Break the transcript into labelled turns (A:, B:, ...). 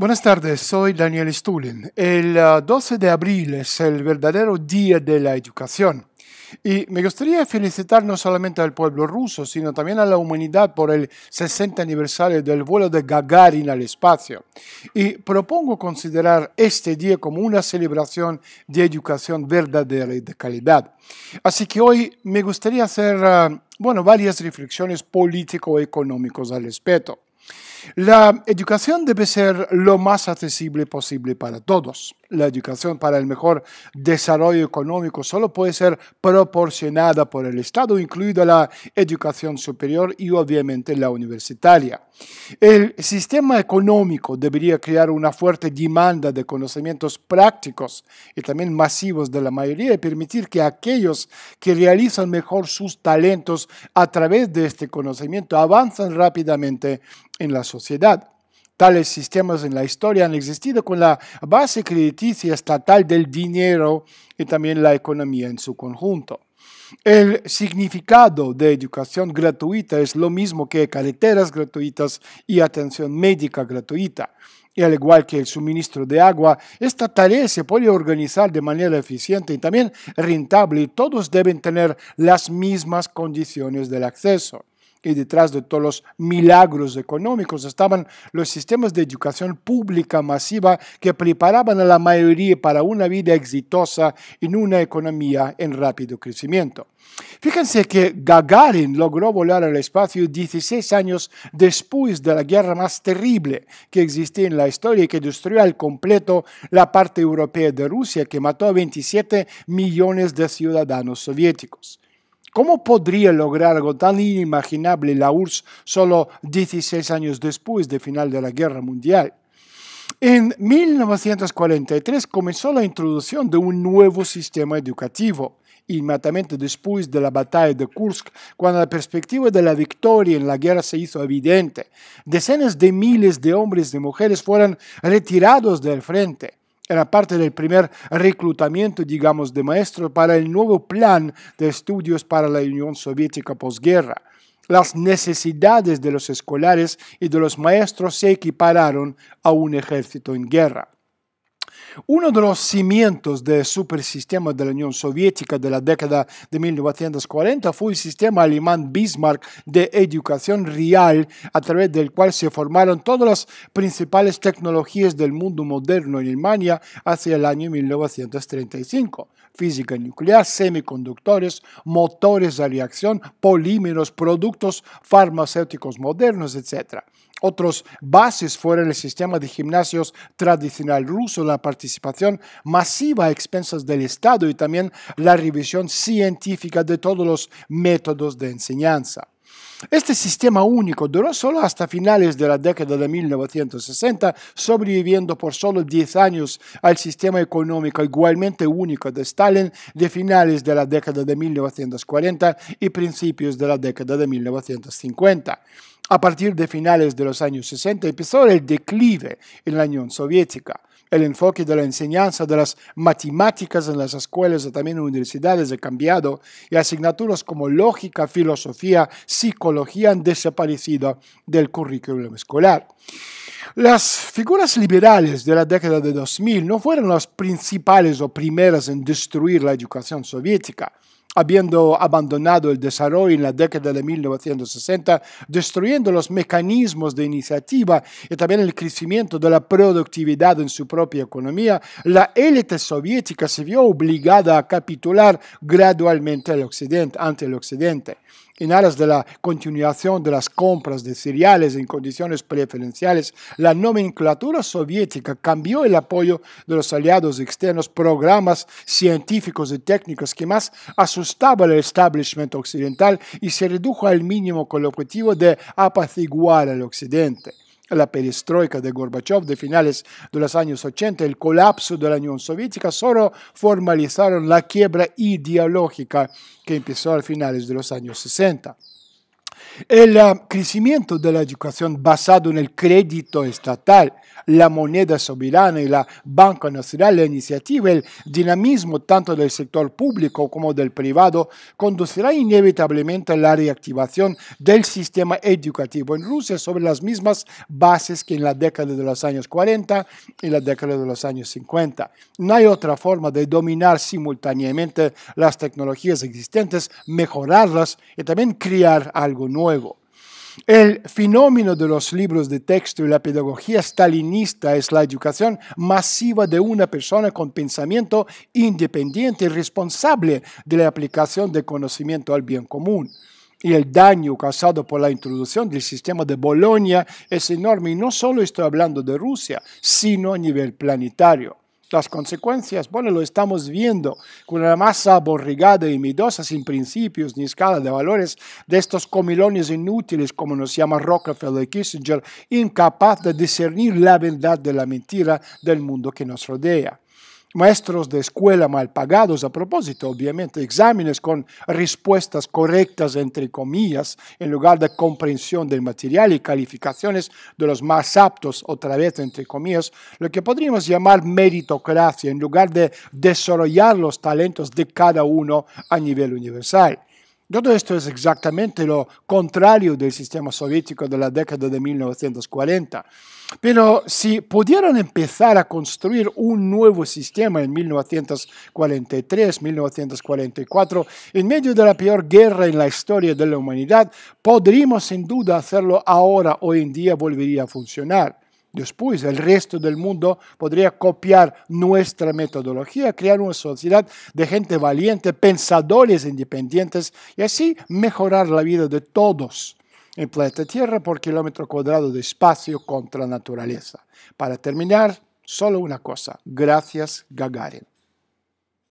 A: Buenas tardes, soy Daniel Stulin. El 12 ah, de abril es el verdadero Día de la Educación. Y me gustaría felicitar no solamente al pueblo ruso, sino también a la humanidad por el 60 aniversario del vuelo de Gagarin al espacio. Y propongo considerar este día como una celebración de educación verdadera y de calidad. Así que hoy me gustaría hacer, ah, bueno, varias reflexiones político-económicos al respecto. La educación debe ser lo más accesible posible para todos. La educación para el mejor desarrollo económico solo puede ser proporcionada por el Estado, incluida la educación superior y obviamente la universitaria. El sistema económico debería crear una fuerte demanda de conocimientos prácticos y también masivos de la mayoría y permitir que aquellos que realizan mejor sus talentos a través de este conocimiento avancen rápidamente en la sociedad. Tales sistemas en la historia han existido con la base crediticia estatal del dinero y también la economía en su conjunto. El significado de educación gratuita es lo mismo que carreteras gratuitas y atención médica gratuita. Y al igual que el suministro de agua, esta tarea se puede organizar de manera eficiente y también rentable y todos deben tener las mismas condiciones del acceso y detrás de todos los milagros económicos estaban los sistemas de educación pública masiva que preparaban a la mayoría para una vida exitosa en una economía en rápido crecimiento. Fíjense que Gagarin logró volar al espacio 16 años después de la guerra más terrible que existía en la historia y que destruyó al completo la parte europea de Rusia que mató a 27 millones de ciudadanos soviéticos. ¿Cómo podría lograr algo tan inimaginable la URSS solo 16 años después del final de la Guerra Mundial? En 1943 comenzó la introducción de un nuevo sistema educativo. Inmediatamente después de la batalla de Kursk, cuando la perspectiva de la victoria en la guerra se hizo evidente, decenas de miles de hombres y mujeres fueron retirados del frente. Era parte del primer reclutamiento, digamos, de maestros para el nuevo plan de estudios para la Unión Soviética posguerra. Las necesidades de los escolares y de los maestros se equipararon a un ejército en guerra. Uno de los cimientos del supersistema de la Unión Soviética de la década de 1940 fue el sistema alemán Bismarck de educación real, a través del cual se formaron todas las principales tecnologías del mundo moderno en Alemania hacia el año 1935. Física nuclear, semiconductores, motores de reacción, polímeros, productos farmacéuticos modernos, etc. Otros bases fueron el sistema de gimnasios tradicional ruso, la participación masiva a expensas del Estado y también la revisión científica de todos los métodos de enseñanza. Este sistema único duró solo hasta finales de la década de 1960, sobreviviendo por solo 10 años al sistema económico igualmente único de Stalin de finales de la década de 1940 y principios de la década de 1950. A partir de finales de los años 60 empezó el declive en la Unión Soviética. El enfoque de la enseñanza de las matemáticas en las escuelas y también en universidades ha cambiado y asignaturas como lógica, filosofía, psicología han desaparecido del currículum escolar. Las figuras liberales de la década de 2000 no fueron las principales o primeras en destruir la educación soviética habiendo abandonado el desarrollo en la década de 1960, destruyendo los mecanismos de iniciativa y también el crecimiento de la productividad en su propia economía, la élite soviética se vio obligada a capitular gradualmente al occidente, ante el occidente en aras de la continuación de las compras de cereales en condiciones preferenciales, la nomenclatura soviética cambió el apoyo de los aliados externos programas científicos y técnicos que más asustaron asustaba al establishment occidental y se redujo al mínimo con el objetivo de apaciguar al occidente la perestroika de Gorbachev de finales de los años 80, el colapso de la Unión Soviética, solo formalizaron la quiebra ideológica que empezó a finales de los años 60. El ah, crecimiento de la educación basado en el crédito estatal, la moneda soberana y la Banca Nacional, la iniciativa, el dinamismo tanto del sector público como del privado, conducirá inevitablemente a la reactivación del sistema educativo en Rusia sobre las mismas bases que en la década de los años 40 y la década de los años 50. No hay otra forma de dominar simultáneamente las tecnologías existentes, mejorarlas y también crear algo nuevo el fenómeno de los libros de texto y la pedagogía stalinista es la educación masiva de una persona con pensamiento independiente y responsable de la aplicación del conocimiento al bien común. Y el daño causado por la introducción del sistema de Bolonia es enorme y no solo estoy hablando de Rusia, sino a nivel planetario las consecuencias, bueno, lo estamos viendo con la masa aborrigada y midosa sin principios ni escala de valores de estos comilones inútiles, como nos llama Rockefeller y Kissinger, incapaz de discernir la verdad de la mentira del mundo que nos rodea maestros de escuela mal pagados a propósito, obviamente, exámenes con respuestas correctas, entre comillas, en lugar de comprensión del material y calificaciones de los más aptos, otra vez, entre comillas, lo que podríamos llamar meritocracia, en lugar de desarrollar los talentos de cada uno a nivel universal. Todo esto es exactamente lo contrario del sistema soviético de la década de 1940. Pero si pudieran empezar a construir un nuevo sistema en 1943, 1944, en medio de la peor guerra en la historia de la humanidad, podríamos sin duda hacerlo ahora, hoy en día volvería a funcionar. Después el resto del mundo podría copiar nuestra metodología, crear una sociedad de gente valiente, pensadores independientes y así mejorar la vida de todos en planeta Tierra por kilómetro cuadrado de espacio contra naturaleza. Para terminar, solo una cosa. Gracias, Gagarin.